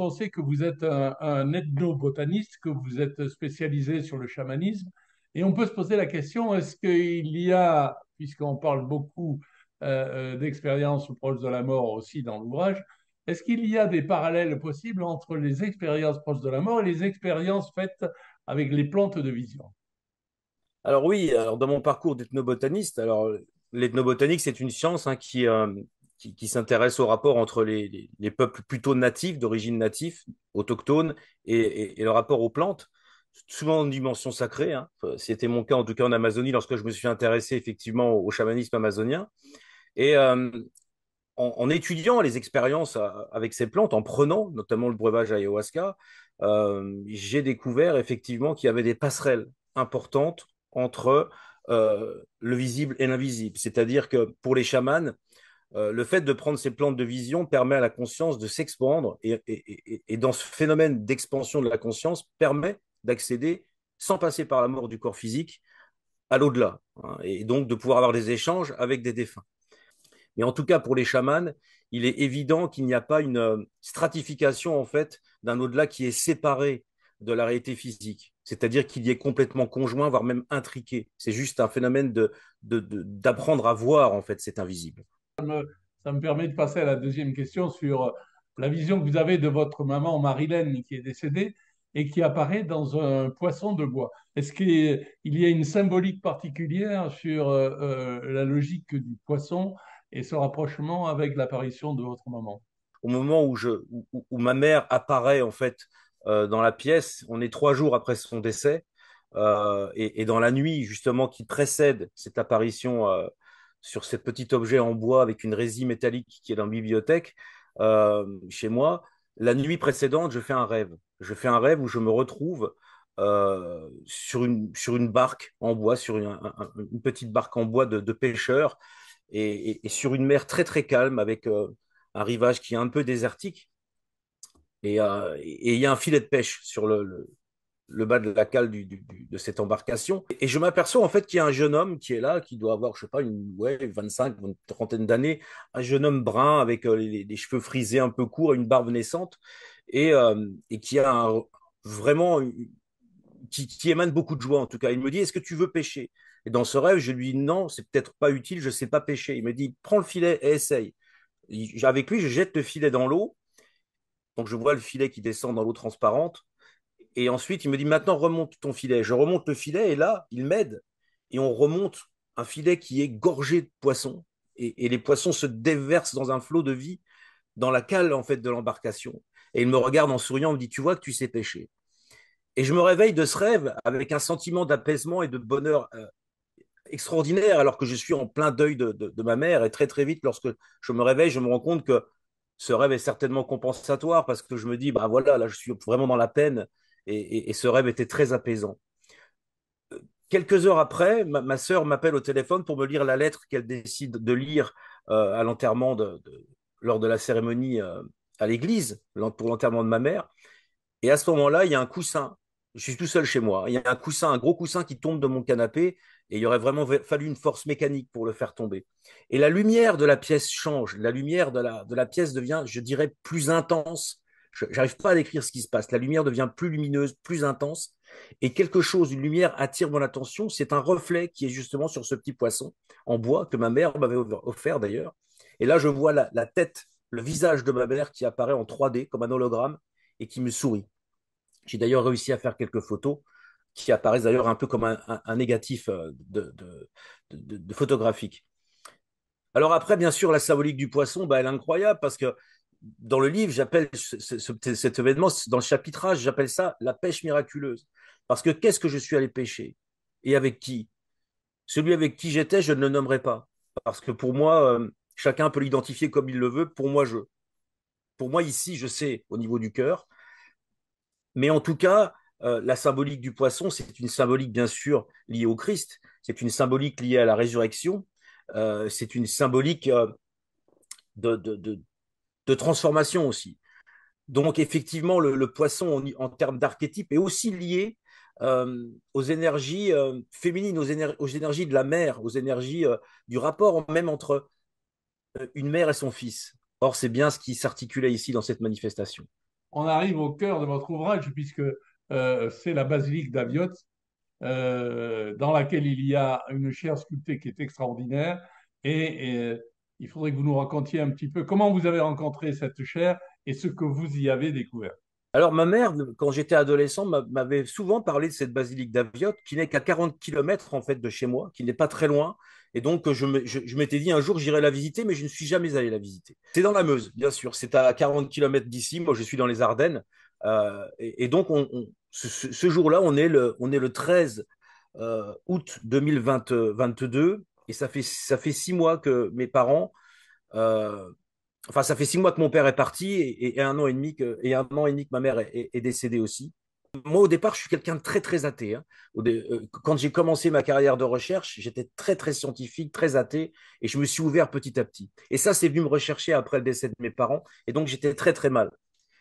on sait que vous êtes un, un ethnobotaniste, que vous êtes spécialisé sur le chamanisme, et on peut se poser la question, est-ce qu'il y a, puisqu'on parle beaucoup euh, euh, d'expériences proches de la mort aussi dans l'ouvrage, est-ce qu'il y a des parallèles possibles entre les expériences proches de la mort et les expériences faites avec les plantes de vision Alors oui, alors dans mon parcours d'ethnobotaniste, alors l'ethnobotanique, c'est une science hein, qui, euh, qui, s'intéresse au rapport entre les, peuples plutôt natifs, d'origine native, autochtone, et, le rapport aux plantes, souvent en dimension sacrée. Hein. C'était mon cas en tout cas en Amazonie lorsque je me suis intéressé effectivement au, chamanisme amazonien. Et euh, en, étudiant les expériences euh, avec ces plantes, en prenant notamment le breuvage ayahuasca, euh, j'ai découvert effectivement qu'il y avait des passerelles importantes entre le visible et l'invisible. C'est-à-dire que pour les chamans, euh, le fait de prendre ces plantes de vision permet à la conscience de s'expandre et, dans ce phénomène d'expansion de la conscience permet d'accéder sans passer par la mort du corps physique à l'au-delà hein, et donc de pouvoir avoir des échanges avec des défunts. Mais en tout cas pour les chamans, il est évident qu'il n'y a pas une euh, stratification en fait d'un au-delà qui est séparé de la réalité physique, c'est-à-dire qu'il y est complètement conjoint, voire même intriqué. C'est juste un phénomène d'apprendre à voir en fait cet invisible. Ça me, permet de passer à la deuxième question sur euh, la vision que vous avez de votre maman Marilène qui est décédée et qui apparaît dans un poisson de bois. Est-ce qu'il y a une symbolique particulière sur euh, euh, la logique du poisson et ce rapprochement avec l'apparition de votre maman Au moment où, ma mère apparaît en fait dans la pièce, on est trois jours après son décès, et, et, dans la nuit justement qui précède cette apparition sur ce petit objet en bois avec une résine métallique qui est dans la bibliothèque euh, chez moi. La nuit précédente, je fais un rêve. Je fais un rêve où je me retrouve euh, sur, une, sur une barque en bois, sur une, petite barque en bois de, pêcheurs et, sur une mer très très calme avec euh, un rivage qui est un peu désertique. Et il y a un filet de pêche sur le le bas de la cale de cette embarcation. Et je m'aperçois en fait qu'il y a un jeune homme qui est là, qui doit avoir, je sais pas, une ouais, 25, une trentaine d'années, un jeune homme brun avec euh, les, cheveux frisés un peu courts, une barbe naissante, et, euh, qui a vraiment qui, qui, émane beaucoup de joie en tout cas. Il me dit Est-ce que tu veux pêcher Et dans ce rêve, je lui dis Non, c'est peut-être pas utile, je sais pas pêcher. Il me dit Prends le filet et essaye. Avec lui, je jette le filet dans l'eau. Donc je vois le filet qui descend dans l'eau transparente et ensuite, il me dit maintenant remonte ton filet. Je remonte le filet et là, il m'aide. Et on remonte un filet qui est gorgé de poissons. Et, les poissons se déversent dans un flot de vie dans la cale en fait de l'embarcation. Et il me regarde en souriant, il me dit tu vois que tu sais pêcher. Et je me réveille de ce rêve avec un sentiment d'apaisement et de bonheur euh, extraordinaire, alors que je suis en plein deuil de, de, ma mère. Et très très vite, lorsque je me réveille, je me rends compte que ce rêve est certainement compensatoire parce que je me dis, bah voilà, là je suis vraiment dans la peine et, ce rêve était très apaisant. Euh, quelques heures après, ma, ma sœur m'appelle au téléphone pour me lire la lettre qu'elle décide de lire euh, à l'enterrement lors de la cérémonie euh, à l'église pour l'enterrement de ma mère. Et à ce moment-là, il y a un coussin. Je suis tout seul chez moi. Il y a un coussin, un gros coussin qui tombe de mon canapé et il aurait vraiment fallu une force mécanique pour le faire tomber. Et la lumière de la pièce change. La lumière la, de la pièce devient, je dirais, plus intense J'arrive pas à décrire ce qui se passe. La lumière devient plus lumineuse, plus intense, et quelque chose, une lumière attire mon attention. C'est un reflet qui est justement sur ce petit poisson en bois que ma mère m'avait offert d'ailleurs. Et là, je vois la, tête, le visage de ma mère qui apparaît en 3D comme un hologramme et qui me sourit. J'ai d'ailleurs réussi à faire quelques photos qui apparaissent d'ailleurs un peu comme un, négatif euh, de, photographique. Alors après, bien sûr, la symbolique du poisson, bah, elle est incroyable parce que dans le livre, j'appelle cet événement, dans le chapitrage, j'appelle ça la pêche miraculeuse. Parce que qu'est-ce que je suis allé pêcher Et avec qui Celui avec qui j'étais, je ne le nommerai pas. Parce que pour moi, euh, chacun peut l'identifier comme il le veut. Pour moi, je. Pour moi, ici, je sais au niveau du cœur. Mais en tout cas, euh, la symbolique du poisson, c'est une symbolique bien sûr liée au Christ, c'est une symbolique liée à la résurrection, euh, c'est une symbolique de, de, de, de transformation aussi. Donc effectivement, le, poisson en, termes d'archétype est aussi lié euh, aux énergies euh, féminines, aux, énergies de la mère, aux énergies euh, du rapport même entre une mère et son fils. Or, c'est bien ce qui s'articulait ici dans cette manifestation. On arrive au cœur de votre ouvrage, puisque c'est la basilique d'Aviotte, dans laquelle il y a une chaire sculptée qui est extraordinaire, et il faudrait que vous nous racontiez un petit peu comment vous avez rencontré cette chaire et ce que vous y avez découvert. Alors ma mère, quand j'étais adolescent, m'avait souvent parlé de cette basilique d'Aviotte, qui n'est qu'à 40 km en fait de chez moi, qui n'est pas très loin. Et donc je m'étais dit un jour j'irai la visiter, mais je ne suis jamais allé la visiter. C'est dans la Meuse, bien sûr. C'est à 40 km d'ici. Moi, je suis dans les Ardennes. Euh, et, donc on, ce, jour-là, on, on est le 13 euh, août 2022 et ça fait, ça fait six mois que mes parents, euh, enfin, ça fait six mois que mon père est parti et, un an et demi que, et un an et demi que ma mère est, décédée aussi. Moi, au départ, je suis quelqu'un de très, très athée. Hein. Euh, quand j'ai commencé ma carrière de recherche, j'étais très, très scientifique, très athée, et je me suis ouvert petit à petit. Et ça, c'est venu me rechercher après le décès de mes parents, et donc j'étais très, très mal.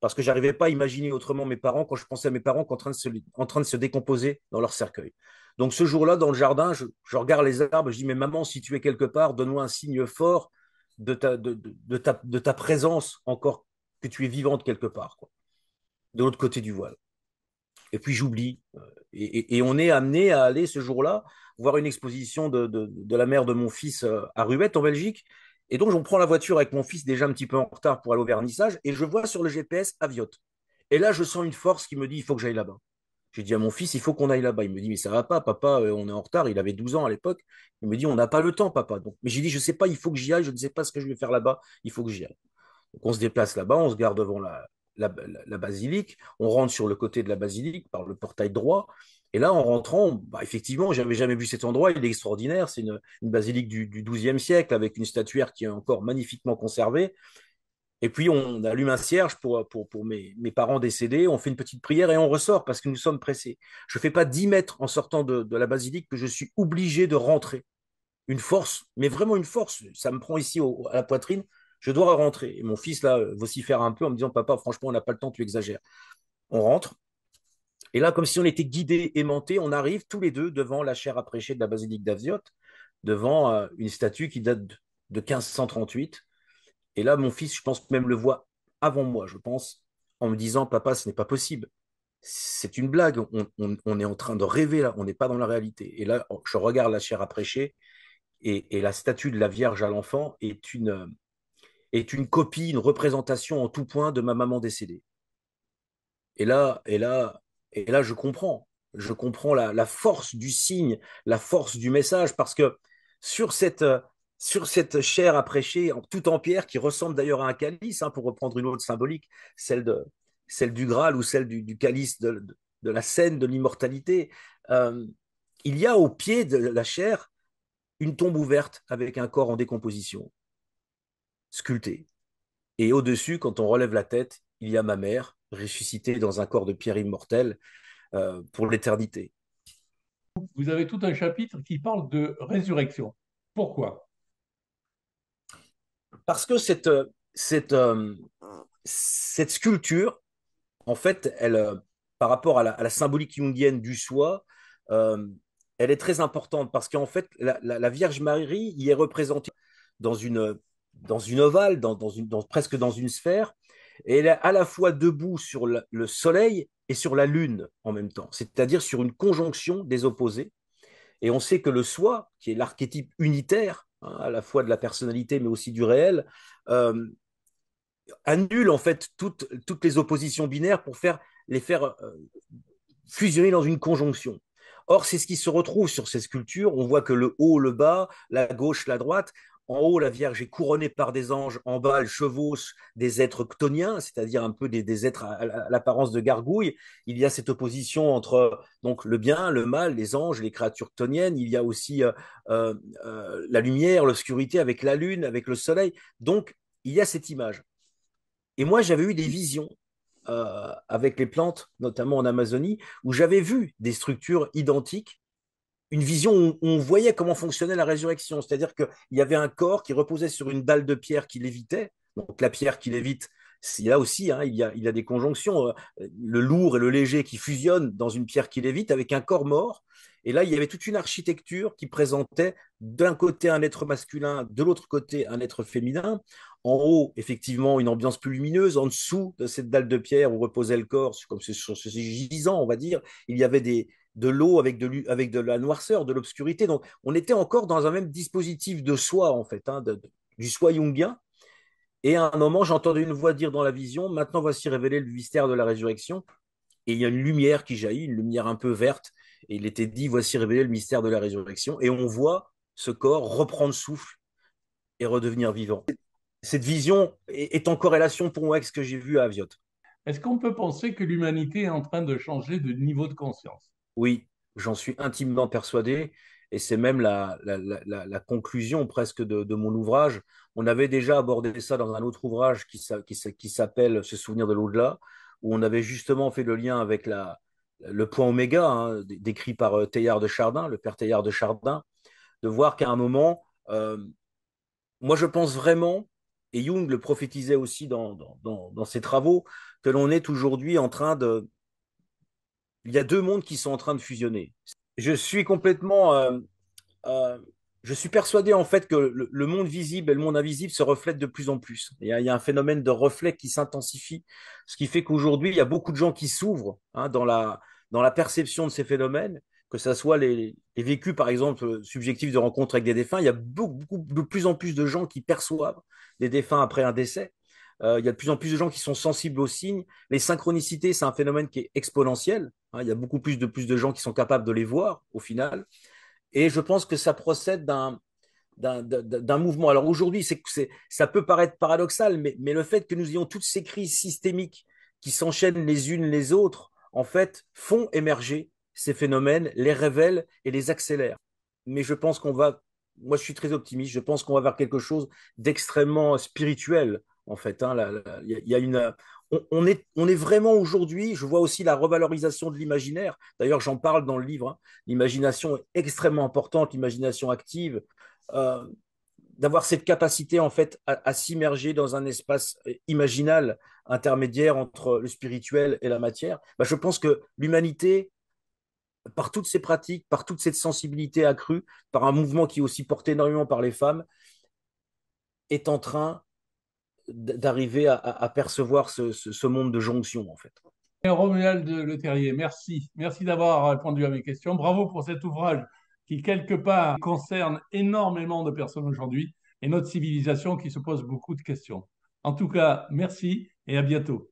Parce que n'arrivais pas à imaginer autrement mes parents quand je pensais à mes parents en train de en train de se décomposer dans leur cercueil. Donc ce jour-là, dans le jardin, je, regarde les arbres, je dis, mais maman, si tu es quelque part, donne-moi un signe fort de ta, présence encore, que tu es vivante quelque part, de l'autre côté du voile. Et puis j'oublie. Euh, et, on est amené à aller ce jour-là voir une exposition de, la mère de mon fils euh, à Ruette, en Belgique. Et donc, on prend la voiture avec mon fils, déjà un petit peu en retard pour aller au vernissage, et je vois sur le GPS Aviot. Et là, je sens une force qui me dit il faut que j'aille là-bas. J'ai dit à mon fils, il faut qu'on aille là-bas. Il me dit, mais ça va pas, papa, euh, on est en retard. Il avait 12 ans à l'époque. Il me dit, on n'a pas le temps, papa. Donc, mais j'ai dit, je ne sais pas, il faut que j'y aille. Je ne sais pas ce que je vais faire là-bas. Il faut que j'y aille. Donc, on se déplace là-bas, on se garde devant la, la, basilique. On rentre sur le côté de la basilique par le portail droit. Et là, en rentrant, effectivement, bah, effectivement, j'avais jamais vu cet endroit. Il est extraordinaire. C'est une, une, basilique du, 12e siècle avec une statuaire qui est encore magnifiquement conservée. Et puis on allume un cierge pour, mes, parents décédés, on fait une petite prière et on ressort parce que nous sommes pressés. Je ne fais pas dix mètres en sortant de, la basilique que je suis obligé de rentrer. Une force, mais vraiment une force. Ça me prend ici à la poitrine, je dois rentrer. Et mon fils, là, vocifère un peu en me disant Papa, franchement, on n'a pas le temps, tu exagères. On rentre. Et là, comme si on était guidé, aimanté, on arrive tous les deux devant la chaire à prêcher de la basilique d'Aziot devant euh, une statue qui date de 1538 et là, mon fils, je pense même le voit avant moi, je pense, en me disant, papa, ce n'est pas possible. C'est une blague. On, est en train de rêver là. On n'est pas dans la réalité. Et là, oh, je regarde la chair à prêcher et, la statue de la Vierge à l'enfant est une, euh, est une copie, une représentation en tout point de ma maman décédée. Et là, et là, et là, je comprends. Je comprends la force du signe, la force du message, parce que sur cette, euh, sur cette chair à prêcher, tout en pierre, qui ressemble d'ailleurs à un calice, hein, pour reprendre une autre symbolique, celle, du Graal ou celle du, calice de, la scène de l'immortalité. Euh, il y a au pied de la chair une tombe ouverte avec un corps en décomposition, sculpté. Et au-dessus, quand on relève la tête, il y a ma mère, ressuscitée dans un corps de pierre immortelle euh, pour l'éternité. Vous avez tout un chapitre qui parle de résurrection. Pourquoi parce que cette, euh, euh, cette, sculpture, en fait, elle, euh, par rapport à la, symbolique jungienne du soi, elle est très importante parce qu'en fait, la, Vierge Marie y est représentée dans une, dans une ovale, dans, presque dans une sphère, et elle est à la fois debout sur le soleil et sur la lune en même temps, c'est-à-dire sur une conjonction des opposés. Et on sait que le soi, qui est l'archétype unitaire, Hein, à la fois de la personnalité, mais aussi du réel, euh, annule en fait toutes, les oppositions binaires pour faire, les faire euh, fusionner dans une conjonction. Or, c'est ce qui se retrouve sur ces sculptures. On voit que le haut, le bas, la gauche, la droite, en haut, la Vierge est couronnée par des anges. En bas, elle chevauche des êtres ctoniens, c'est-à-dire un peu des, êtres à, l'apparence de gargouilles. Il y a cette opposition entre donc le bien, le mal, les anges, les créatures ctoniennes. Il y a aussi euh, euh, euh, la lumière, l'obscurité avec la lune, avec le soleil. Donc, il y a cette image. Et moi, j'avais eu des visions avec les plantes, notamment en Amazonie, où j'avais vu des structures identiques une vision où on voyait comment fonctionnait la résurrection. C'est-à-dire qu'il y avait un corps qui reposait sur une dalle de pierre qui lévitait. Donc la pierre qui lévite, là aussi, hein, il, y a, il, a, des conjonctions. Euh, le lourd et le léger qui fusionnent dans une pierre qui lévite avec un corps mort. Et là, il y avait toute une architecture qui présentait d'un côté un être masculin, de l'autre côté un être féminin. En haut, effectivement, une ambiance plus lumineuse. En dessous de cette dalle de pierre où reposait le corps, comme c'est sur ce gisant, on va dire, il y avait des, de l'eau avec de, la noirceur, de l'obscurité. Donc, on était encore dans un même dispositif de soi, en fait, hein, du soi jungien. Et à un moment, j'entendais une voix dire dans la vision Maintenant, voici révélé le mystère de la résurrection. Et il y a une lumière qui jaillit, une lumière un peu verte. Et il était dit Voici révélé le mystère de la résurrection. Et on voit ce corps reprendre souffle et redevenir vivant. Cette vision est en corrélation pour moi avec ce que j'ai vu à Aviot. Est-ce qu'on peut penser que l'humanité est en train de changer de niveau de conscience oui, j'en suis intimement persuadé. Et c'est même la, conclusion presque de, mon ouvrage. On avait déjà abordé ça dans un autre ouvrage qui, s'appelle Ce souvenir de l'au-delà, où on avait justement fait le lien avec le point oméga, hein, décrit par euh, Teilhard de Chardin, le père Teilhard de Chardin, de voir qu'à un moment, euh, moi je pense vraiment, et Jung le prophétisait aussi dans ses travaux, que l'on est aujourd'hui en train de, il y a deux mondes qui sont en train de fusionner. Je suis complètement, euh, euh, je suis persuadé en fait que le, monde visible et le monde invisible se reflètent de plus en plus. Il y a, il y un phénomène de reflet qui s'intensifie, ce qui fait qu'aujourd'hui il y a beaucoup de gens qui s'ouvrent hein, dans la dans la perception de ces phénomènes, que ce soit les, vécus par exemple subjectifs de rencontres avec des défunts. Il y a beaucoup de plus en plus de gens qui perçoivent des défunts après un décès euh, il y a de plus en plus de gens qui sont sensibles aux signes. Les synchronicités, c'est un phénomène qui est exponentiel. Hein. il y a beaucoup plus de, plus de gens qui sont capables de les voir au final. Et je pense que ça procède d'un, mouvement. Alors aujourd'hui, ça peut paraître paradoxal, mais, mais, le fait que nous ayons toutes ces crises systémiques qui s'enchaînent les unes les autres, en fait, font émerger ces phénomènes, les révèlent et les accélèrent. Mais je pense qu'on va, moi je suis très optimiste, je pense qu'on va vers quelque chose d'extrêmement spirituel en fait. une, on, est, on est vraiment aujourd'hui, je vois aussi la revalorisation de l'imaginaire. D'ailleurs, j'en parle dans le livre. Hein. L'imagination est extrêmement importante, l'imagination active. Euh, d'avoir cette capacité en fait à, s'immerger dans un espace euh, imaginal intermédiaire entre le spirituel et la matière, bah, je pense que l'humanité, par toutes ses pratiques, par toute cette sensibilité accrue, par un mouvement qui est aussi porté énormément par les femmes, est en train d'arriver à, percevoir ce, ce, monde de jonction, en fait. Romuald Le Terrier, merci. Merci d'avoir répondu à mes questions. Bravo pour cet ouvrage qui, quelque part, concerne énormément de personnes aujourd'hui et notre civilisation qui se pose beaucoup de questions. En tout cas, merci et à bientôt.